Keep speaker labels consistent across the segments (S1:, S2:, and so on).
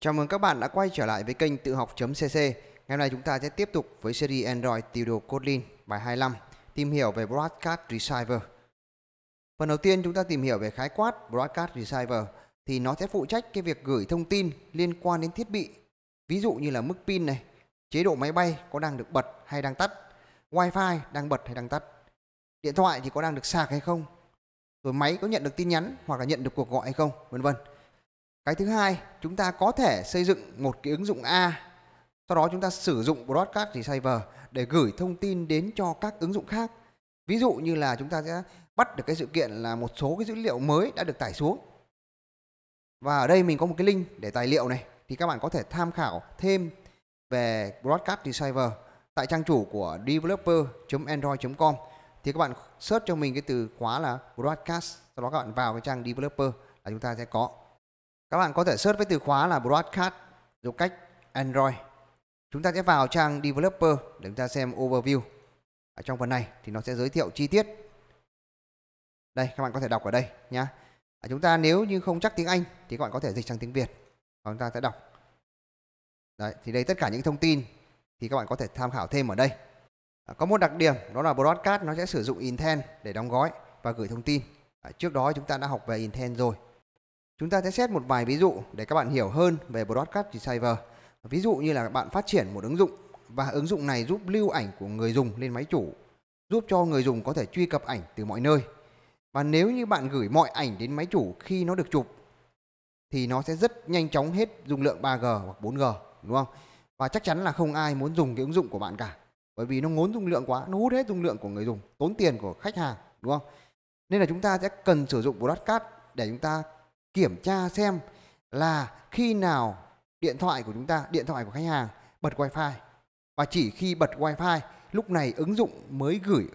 S1: Chào mừng các bạn đã quay trở lại với kênh tự học.cc. Ngày hôm nay chúng ta sẽ tiếp tục với series Android tiêu Kotlin bài 25 tìm hiểu về Broadcast Receiver. Phần đầu tiên chúng ta tìm hiểu về khái quát Broadcast Receiver thì nó sẽ phụ trách cái việc gửi thông tin liên quan đến thiết bị. Ví dụ như là mức pin này, chế độ máy bay có đang được bật hay đang tắt, Wi-Fi đang bật hay đang tắt, điện thoại thì có đang được sạc hay không, rồi máy có nhận được tin nhắn hoặc là nhận được cuộc gọi hay không, vân vân cái thứ hai chúng ta có thể xây dựng một cái ứng dụng a sau đó chúng ta sử dụng broadcast receiver để gửi thông tin đến cho các ứng dụng khác ví dụ như là chúng ta sẽ bắt được cái sự kiện là một số cái dữ liệu mới đã được tải xuống và ở đây mình có một cái link để tài liệu này thì các bạn có thể tham khảo thêm về broadcast receiver tại trang chủ của developer.android.com thì các bạn search cho mình cái từ khóa là broadcast sau đó các bạn vào cái trang developer là chúng ta sẽ có các bạn có thể search với từ khóa là Broadcast dấu cách Android. Chúng ta sẽ vào trang Developer để chúng ta xem Overview. Ở trong phần này thì nó sẽ giới thiệu chi tiết. Đây các bạn có thể đọc ở đây nhé. À, chúng ta nếu như không chắc tiếng Anh thì các bạn có thể dịch sang tiếng Việt. Và chúng ta sẽ đọc. Đấy, thì đây tất cả những thông tin thì các bạn có thể tham khảo thêm ở đây. À, có một đặc điểm đó là Broadcast nó sẽ sử dụng intent để đóng gói và gửi thông tin. À, trước đó chúng ta đã học về intent rồi. Chúng ta sẽ xét một vài ví dụ để các bạn hiểu hơn về Broadcast Receiver. Ví dụ như là bạn phát triển một ứng dụng và ứng dụng này giúp lưu ảnh của người dùng lên máy chủ, giúp cho người dùng có thể truy cập ảnh từ mọi nơi. Và nếu như bạn gửi mọi ảnh đến máy chủ khi nó được chụp thì nó sẽ rất nhanh chóng hết dung lượng 3G hoặc 4G, đúng không? Và chắc chắn là không ai muốn dùng cái ứng dụng của bạn cả. Bởi vì nó ngốn dung lượng quá, nó hút hết dung lượng của người dùng, tốn tiền của khách hàng, đúng không? Nên là chúng ta sẽ cần sử dụng broadcast để chúng ta kiểm tra xem là khi nào điện thoại của chúng ta, điện thoại của khách hàng bật wifi và chỉ khi bật wifi lúc này ứng dụng mới gửi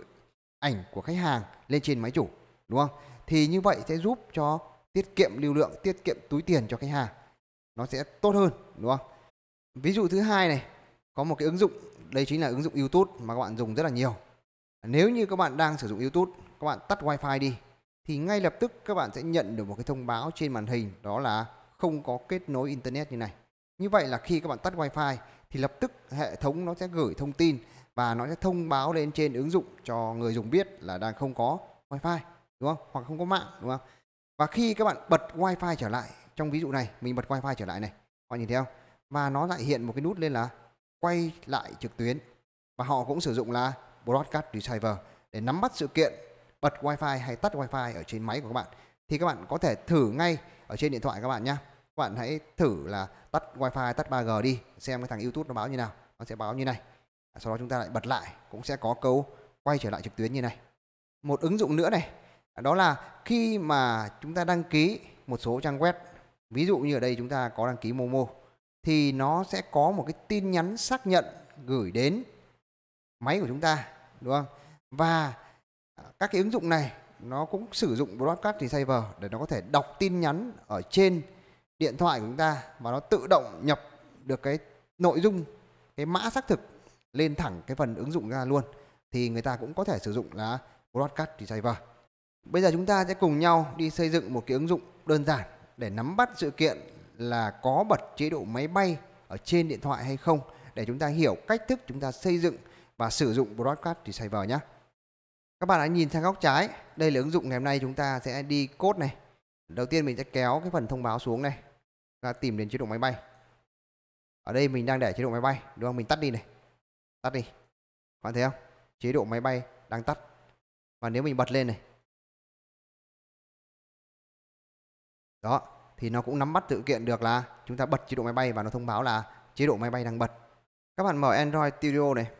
S1: ảnh của khách hàng lên trên máy chủ đúng không? Thì như vậy sẽ giúp cho tiết kiệm lưu lượng, tiết kiệm túi tiền cho khách hàng. Nó sẽ tốt hơn đúng không? Ví dụ thứ hai này, có một cái ứng dụng đây chính là ứng dụng YouTube mà các bạn dùng rất là nhiều. Nếu như các bạn đang sử dụng YouTube, các bạn tắt wifi đi thì ngay lập tức các bạn sẽ nhận được một cái thông báo trên màn hình đó là không có kết nối internet như này. Như vậy là khi các bạn tắt wifi thì lập tức hệ thống nó sẽ gửi thông tin và nó sẽ thông báo lên trên ứng dụng cho người dùng biết là đang không có wifi đúng không? Hoặc không có mạng đúng không? Và khi các bạn bật wifi trở lại trong ví dụ này mình bật wifi trở lại này bạn nhìn theo Và nó lại hiện một cái nút lên là quay lại trực tuyến và họ cũng sử dụng là broadcast receiver để nắm bắt sự kiện bật wifi hay tắt wifi ở trên máy của các bạn thì các bạn có thể thử ngay ở trên điện thoại các bạn nhé các bạn hãy thử là tắt wifi tắt 3G đi xem cái thằng YouTube nó báo như nào nó sẽ báo như này à, sau đó chúng ta lại bật lại cũng sẽ có câu quay trở lại trực tuyến như này một ứng dụng nữa này à, đó là khi mà chúng ta đăng ký một số trang web ví dụ như ở đây chúng ta có đăng ký Momo thì nó sẽ có một cái tin nhắn xác nhận gửi đến máy của chúng ta đúng không và các cái ứng dụng này nó cũng sử dụng broadcast receiver để nó có thể đọc tin nhắn ở trên điện thoại của chúng ta và nó tự động nhập được cái nội dung cái mã xác thực lên thẳng cái phần ứng dụng ra luôn thì người ta cũng có thể sử dụng là broadcast receiver. Bây giờ chúng ta sẽ cùng nhau đi xây dựng một cái ứng dụng đơn giản để nắm bắt sự kiện là có bật chế độ máy bay ở trên điện thoại hay không để chúng ta hiểu cách thức chúng ta xây dựng và sử dụng broadcast receiver nhé. Các bạn hãy nhìn sang góc trái. Đây là ứng dụng ngày hôm nay chúng ta sẽ đi code này. Đầu tiên mình sẽ kéo cái phần thông báo xuống này. Và tìm đến chế độ máy bay. Ở đây mình đang để chế độ máy bay. Đúng không? Mình tắt đi này.
S2: Tắt đi. Các bạn thấy không? Chế độ máy bay đang tắt. Và nếu mình bật lên này. Đó. Thì nó cũng nắm bắt sự
S1: kiện được là chúng ta bật chế độ máy bay và nó thông báo là chế độ máy bay đang bật. Các bạn mở Android Studio này.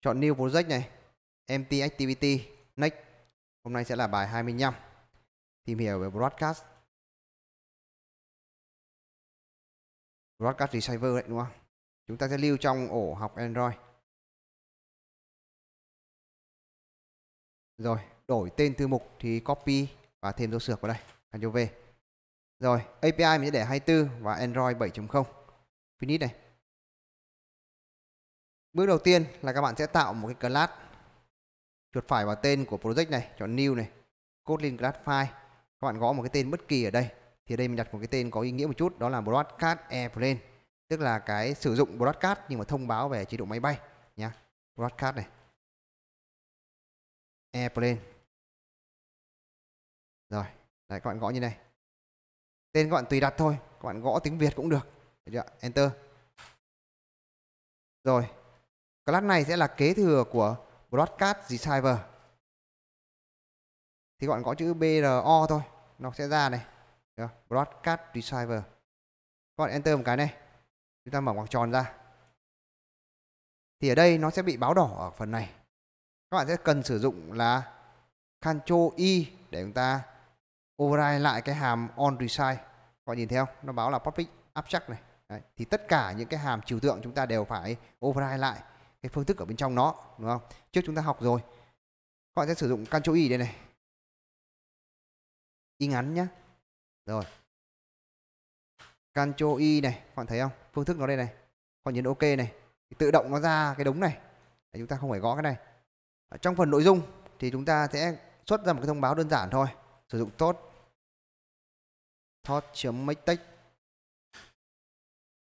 S1: Chọn New Project này MT Activity Next.
S2: Hôm nay sẽ là bài 25. Tìm hiểu về broadcast. Broadcast receiver đấy đúng không? Chúng ta sẽ lưu trong ổ học Android. Rồi, đổi tên thư mục thì copy và thêm dấu sược vào đây. Ctrl V. Rồi,
S1: API mình sẽ để 24 và Android 7.0. Finish này. Bước đầu tiên là các bạn sẽ tạo một cái class chuột phải vào tên của project này chọn new này Kotlin class file các bạn gõ một cái tên bất kỳ ở đây thì đây mình đặt một cái tên có ý nghĩa một chút đó là broadcast airplane tức là cái sử dụng broadcast nhưng mà thông báo
S2: về chế độ máy bay nhá broadcast này airplane rồi đấy các bạn gõ như này tên các bạn tùy đặt thôi các bạn gõ tiếng việt cũng được được chưa enter
S1: rồi class này sẽ là kế thừa của broadcast receiver thì gọn có chữ BRO thôi nó sẽ ra này Được, broadcast receiver các bạn enter một cái này chúng ta mở ngoặc tròn ra thì ở đây nó sẽ bị báo đỏ ở phần này các bạn sẽ cần sử dụng là Ctrl Y e để chúng ta override lại cái hàm on resize các bạn nhìn thấy không nó báo là public abstract này Đấy. thì tất cả những cái hàm trừu tượng chúng ta đều phải override lại cái phương thức ở bên trong nó đúng không trước chúng ta học rồi các bạn sẽ sử dụng căn
S2: y đây này y ngắn nhá rồi căn y này các bạn thấy không phương thức nó đây này các bạn nhấn ok này thì tự
S1: động nó ra cái đống này Đấy, chúng ta không phải gõ cái này ở trong phần nội dung thì chúng ta sẽ xuất ra một cái thông báo đơn giản thôi sử dụng tốt thought text,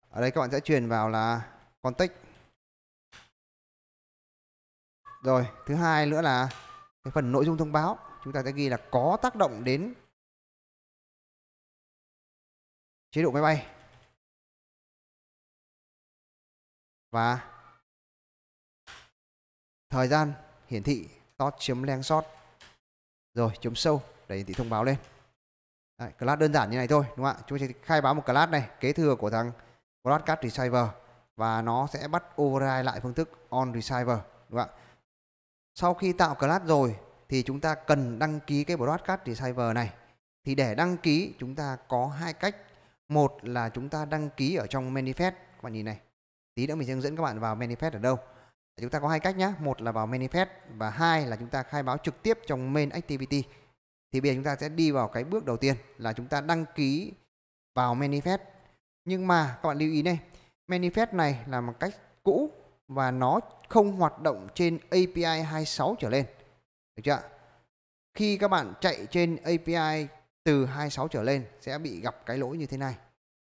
S1: ở đây các bạn sẽ truyền vào là context
S2: rồi, thứ hai nữa là cái phần nội dung thông báo, chúng ta sẽ ghi là có tác động đến chế độ máy bay. Và thời gian hiển thị sót chiếm len sót.
S1: Rồi, chấm sâu để hiển thị thông báo lên. Đấy, class đơn giản như này thôi, đúng không ạ? Chúng ta sẽ khai báo một class này, kế thừa của thằng broadcast receiver và nó sẽ bắt override lại phương thức on receiver, đúng không ạ? sau khi tạo class rồi thì chúng ta cần đăng ký cái broadcast receiver này thì để đăng ký chúng ta có hai cách một là chúng ta đăng ký ở trong manifest các bạn nhìn này tí nữa mình sẽ hướng dẫn các bạn vào manifest ở đâu chúng ta có hai cách nhé một là vào manifest và hai là chúng ta khai báo trực tiếp trong main activity thì bây giờ chúng ta sẽ đi vào cái bước đầu tiên là chúng ta đăng ký vào manifest nhưng mà các bạn lưu ý đây manifest này là một cách cũ và nó không hoạt động trên API 26 trở lên. Được chưa? Khi các bạn chạy trên API từ 26 trở lên sẽ bị gặp cái lỗi như thế này.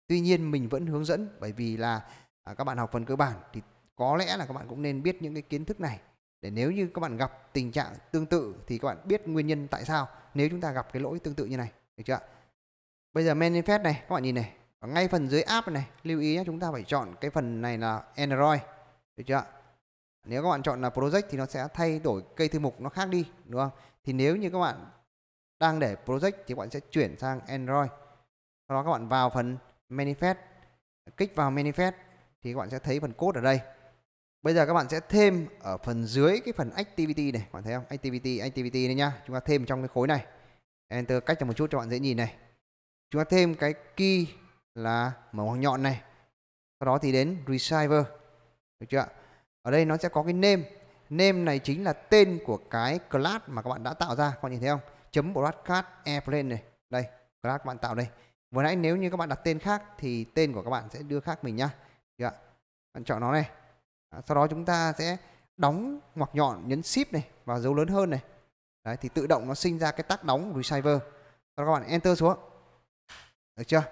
S1: Tuy nhiên mình vẫn hướng dẫn bởi vì là à, các bạn học phần cơ bản thì có lẽ là các bạn cũng nên biết những cái kiến thức này để nếu như các bạn gặp tình trạng tương tự thì các bạn biết nguyên nhân tại sao nếu chúng ta gặp cái lỗi tương tự như này được chưa bây giờ manifest này các bạn nhìn này ở ngay phần dưới app này lưu ý nhé, chúng ta phải chọn cái phần này là android được chưa ạ nếu các bạn chọn là project thì nó sẽ thay đổi cây thư mục nó khác đi đúng không thì nếu như các bạn đang để project thì các bạn sẽ chuyển sang android sau đó các bạn vào phần manifest kích vào manifest thì các bạn sẽ thấy phần code ở đây bây giờ các bạn sẽ thêm ở phần dưới cái phần activity này các bạn thấy không activity activity này nhá chúng ta thêm trong cái khối này enter cách cho một chút cho bạn dễ nhìn này chúng ta thêm cái key là màu hoàng nhọn này sau đó thì đến receiver được chưa ở đây nó sẽ có cái name name này chính là tên của cái class mà các bạn đã tạo ra các bạn nhìn thấy không chấm broadcast airplane này đây class các bạn tạo đây vừa nãy nếu như các bạn đặt tên khác thì tên của các bạn sẽ đưa khác mình nhá được chưa? bạn chọn nó này à, sau đó chúng ta sẽ đóng ngoặc nhọn nhấn shift này và dấu lớn hơn này đấy thì tự động nó sinh ra cái tác đóng receiver sau đó các bạn enter xuống được chưa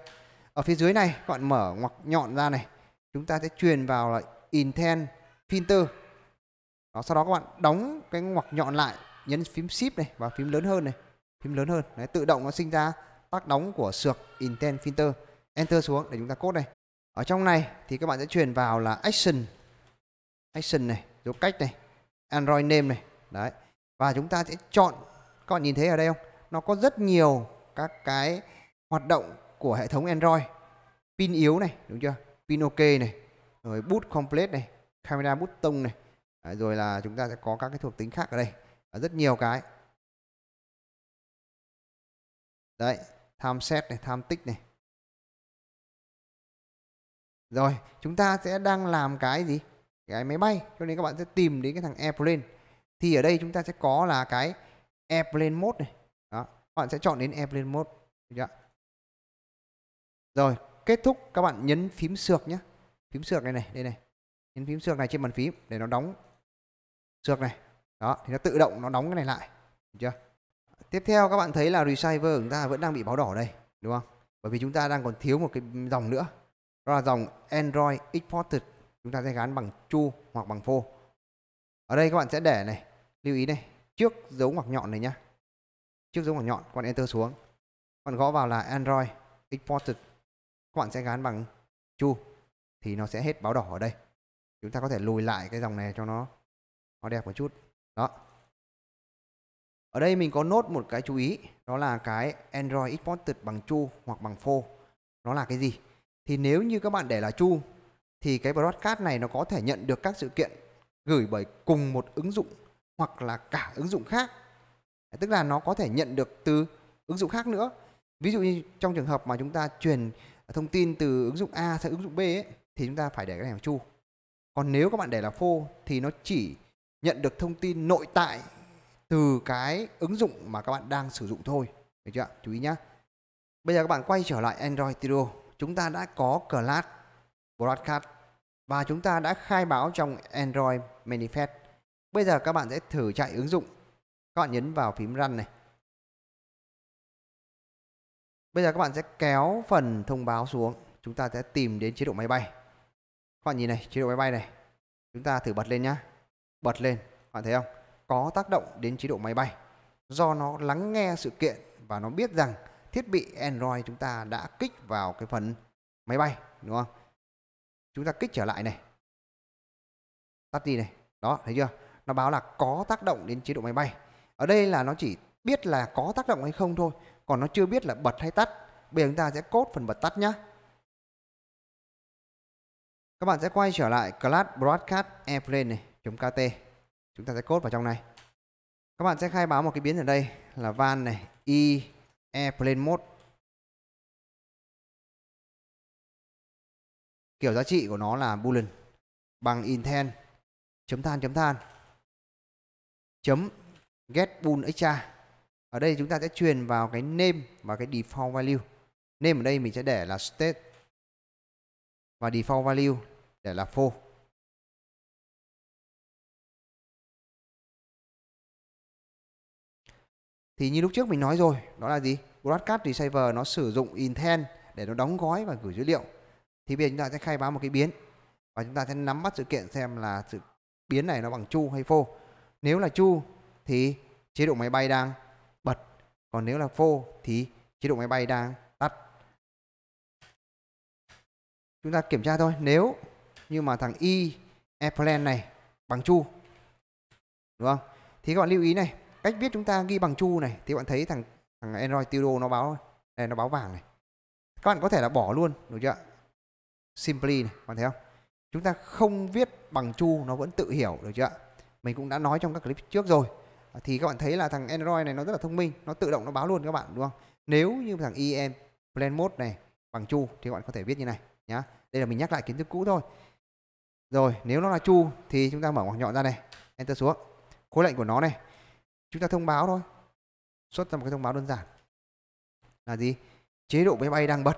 S1: ở phía dưới này các bạn mở ngoặc nhọn ra này chúng ta sẽ truyền vào lại intent filter đó, sau đó các bạn đóng cái ngoặc nhọn lại nhấn phím shift này và phím lớn hơn này phím lớn hơn đấy, tự động nó sinh ra tác đóng của sược intent filter enter xuống để chúng ta cốt này ở trong này thì các bạn sẽ truyền vào là action action này dấu cách này android name này đấy và chúng ta sẽ chọn các bạn nhìn thấy ở đây không nó có rất nhiều các cái hoạt động của hệ thống android pin yếu này đúng chưa pin ok này rồi boot complete này camera boot tông này à, rồi là chúng ta sẽ có các cái thuộc tính khác ở đây à, rất nhiều cái
S2: đấy tham set này tham tích này rồi chúng ta sẽ đang làm cái gì cái
S1: máy bay cho nên các bạn sẽ tìm đến cái thằng airplane thì ở đây chúng ta sẽ có là cái airplane mode này đó các bạn sẽ chọn đến airplane mode rồi kết thúc các bạn nhấn phím sược nhé phím sược này này đây này nhấn phím sược này trên bàn phím để nó đóng sược này đó thì nó tự động nó đóng cái này lại được chưa tiếp theo các bạn thấy là receiver của chúng ta vẫn đang bị báo đỏ đây đúng không bởi vì chúng ta đang còn thiếu một cái dòng nữa đó là dòng android exported chúng ta sẽ gắn bằng chu hoặc bằng phô ở đây các bạn sẽ để này lưu ý này trước dấu ngoặc nhọn này nhá trước dấu ngoặc nhọn con enter xuống còn gõ vào là android exported các bạn sẽ gắn bằng chu thì nó sẽ hết báo đỏ ở đây chúng ta có thể lùi lại cái dòng này cho nó nó đẹp một chút đó ở đây mình có nốt một cái chú ý đó là cái Android exported bằng chu hoặc bằng phô nó là cái gì thì nếu như các bạn để là chu thì cái broadcast này nó có thể nhận được các sự kiện gửi bởi cùng một ứng dụng hoặc là cả ứng dụng khác tức là nó có thể nhận được từ ứng dụng khác nữa ví dụ như trong trường hợp mà chúng ta truyền thông tin từ ứng dụng A sang ứng dụng B ấy, thì chúng ta phải để cái này vào chu còn nếu các bạn để là phô thì nó chỉ nhận được thông tin nội tại từ cái ứng dụng mà các bạn đang sử dụng thôi được chưa chú ý nhá bây giờ các bạn quay trở lại Android Studio chúng ta đã có Class Broadcast và chúng ta đã khai báo trong Android Manifest bây giờ các bạn sẽ thử chạy ứng dụng các bạn nhấn vào phím run này Bây giờ các bạn sẽ kéo phần thông báo xuống Chúng ta sẽ tìm đến chế độ máy bay các bạn nhìn này chế độ máy bay này chúng ta thử bật lên nhá bật lên bạn thấy không có tác động đến chế độ máy bay do nó lắng nghe sự kiện và nó biết rằng thiết bị Android chúng ta đã kích vào cái phần máy bay đúng không chúng ta kích trở lại này tắt đi này đó thấy chưa nó báo là có tác động đến chế độ máy bay ở đây là nó chỉ biết là có tác động hay không thôi còn nó chưa biết là bật hay tắt bây giờ chúng ta sẽ cốt phần bật tắt nhá các bạn sẽ quay trở lại class broadcast airplane này .kt. Chúng ta sẽ code vào trong này. Các bạn sẽ khai báo một cái biến ở đây
S2: là van này i e airplane mode. Kiểu giá trị của nó là boolean bằng intent chấm than chấm than chấm get bool extra.
S1: Ở đây chúng ta sẽ truyền vào cái name và cái default value. Name ở đây mình sẽ để là
S2: state và default value để là false. Thì như lúc trước mình nói rồi, đó là gì? Broadcast Receiver nó sử dụng intent để nó đóng
S1: gói và gửi dữ liệu. Thì bây giờ chúng ta sẽ khai báo một cái biến và chúng ta sẽ nắm bắt sự kiện xem là sự biến này nó bằng true hay false. Nếu là true thì chế độ máy bay đang bật, còn nếu là false thì chế độ máy bay đang chúng ta kiểm tra thôi nếu như mà thằng y e plan này bằng chu đúng không thì các bạn lưu ý này cách viết chúng ta ghi bằng chu này thì bạn thấy thằng thằng android tilde nó báo này nó báo vàng này các bạn có thể là bỏ luôn đúng chưa simply này bạn thấy không chúng ta không viết bằng chu nó vẫn tự hiểu được chưa mình cũng đã nói trong các clip trước rồi thì các bạn thấy là thằng android này nó rất là thông minh nó tự động nó báo luôn các bạn đúng không nếu như thằng em plan mode này bằng chu thì các bạn có thể viết như này nhá đây là mình nhắc lại kiến thức cũ thôi rồi nếu nó là chu thì chúng ta mở ngoặc nhọn ra này enter xuống khối lệnh của nó này chúng ta thông báo thôi
S2: xuất ra một cái thông báo đơn giản là gì chế độ máy bay đang bật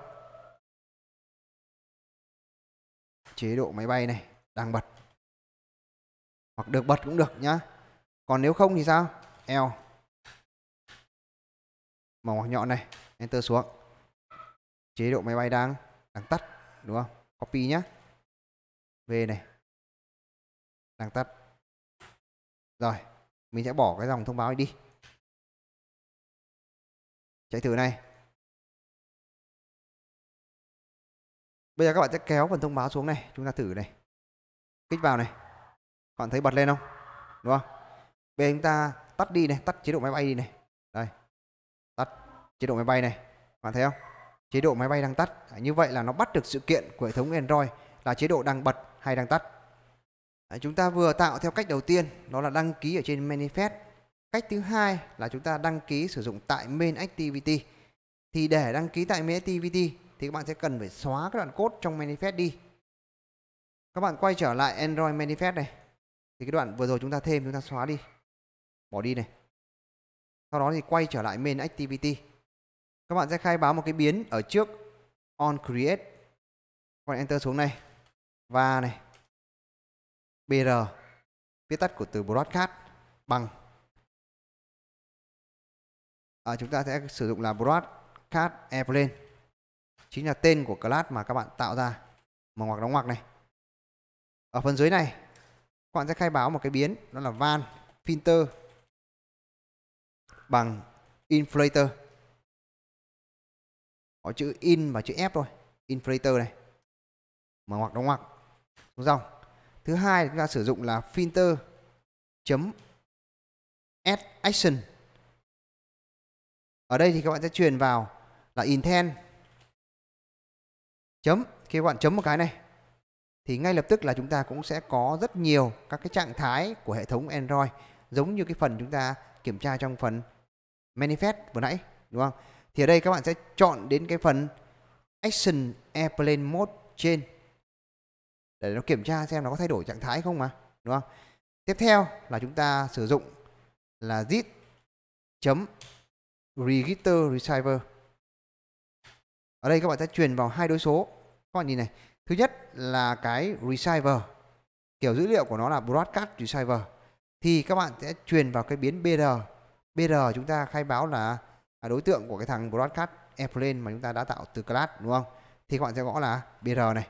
S2: chế độ máy bay này đang bật hoặc được bật cũng được nhá còn nếu không thì sao L
S1: ngoặc nhọn này enter xuống chế độ máy bay đang
S2: đang tắt đúng không copy nhá về này đang tắt rồi mình sẽ bỏ cái dòng thông báo này đi chạy thử này bây giờ các bạn sẽ kéo phần thông báo xuống này chúng ta thử này kích vào này các
S1: bạn thấy bật lên không đúng không bây giờ chúng ta tắt đi này tắt chế độ máy bay đi này đây tắt chế độ máy bay này các bạn thấy không chế độ máy bay đang tắt. À, như vậy là nó bắt được sự kiện của hệ thống Android là chế độ đang bật hay đang tắt. À, chúng ta vừa tạo theo cách đầu tiên đó là đăng ký ở trên manifest. Cách thứ hai là chúng ta đăng ký sử dụng tại main activity. Thì để đăng ký tại main activity thì các bạn sẽ cần phải xóa các đoạn code trong manifest đi. Các bạn quay trở lại Android manifest này. Thì cái đoạn vừa rồi chúng ta thêm chúng ta xóa đi. Bỏ đi này. Sau đó thì quay trở lại main activity các bạn sẽ khai báo một cái biến ở trước on
S2: create các bạn enter xuống này và này br viết tắt của từ broadcast bằng
S1: à, chúng ta sẽ sử dụng là broadcast airplane chính là tên của class mà các bạn tạo ra mở ngoặc đóng ngoặc này ở phần dưới này các bạn sẽ khai báo một cái biến đó là van filter bằng inflator có chữ in và chữ f thôi inflator này mở ngoặc đóng ngoặc đúng không thứ hai chúng ta sử dụng là filter chấm add action ở đây thì các bạn sẽ truyền vào là intent chấm khi các bạn chấm một cái này thì ngay lập tức là chúng ta cũng sẽ có rất nhiều các cái trạng thái của hệ thống Android giống như cái phần chúng ta kiểm tra trong phần manifest vừa nãy đúng không? thì ở đây các bạn sẽ chọn đến cái phần Action Airplane Mode trên để nó kiểm tra xem nó có thay đổi trạng thái không mà đúng không tiếp theo là chúng ta sử dụng là zip chấm register receiver ở đây các bạn sẽ truyền vào hai đối số các bạn nhìn này thứ nhất là cái receiver kiểu dữ liệu của nó là broadcast receiver thì các bạn sẽ truyền vào cái biến br br chúng ta khai báo là À, đối tượng của cái thằng broadcast airplane mà chúng ta đã tạo từ class đúng không thì các bạn sẽ gõ là br này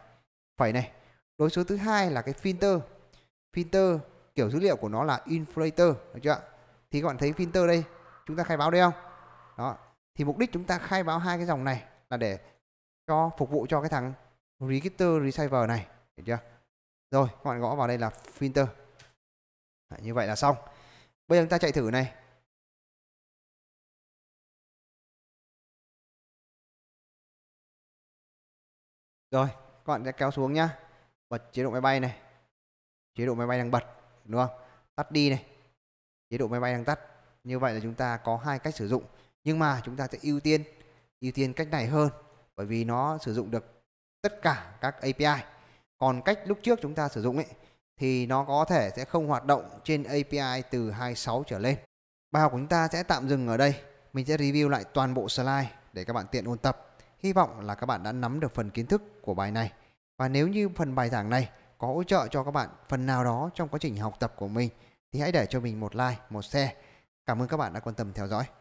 S1: phải này đối số thứ hai là cái filter filter kiểu dữ liệu của nó là inflator được chưa thì các bạn thấy filter đây chúng ta khai báo đây không đó thì mục đích chúng ta khai báo hai cái dòng này là để cho phục vụ cho cái thằng register receiver này được chưa rồi các bạn gõ vào đây là filter
S2: Đấy, như vậy là xong bây giờ chúng ta chạy thử này rồi các bạn sẽ kéo xuống nhá bật chế độ máy bay này chế độ máy bay
S1: đang bật đúng không tắt đi này chế độ máy bay đang tắt như vậy là chúng ta có hai cách sử dụng nhưng mà chúng ta sẽ ưu tiên ưu tiên cách này hơn bởi vì nó sử dụng được tất cả các API còn cách lúc trước chúng ta sử dụng ấy thì nó có thể sẽ không hoạt động trên API từ 26 trở lên bài học của chúng ta sẽ tạm dừng ở đây mình sẽ review lại toàn bộ slide để các bạn tiện ôn tập Hy vọng là các bạn đã nắm được phần kiến thức của bài này. Và nếu như phần bài giảng này có hỗ trợ cho các bạn phần nào đó trong
S2: quá trình học tập của mình thì hãy để cho mình một like, một share. Cảm ơn các bạn đã quan tâm theo dõi.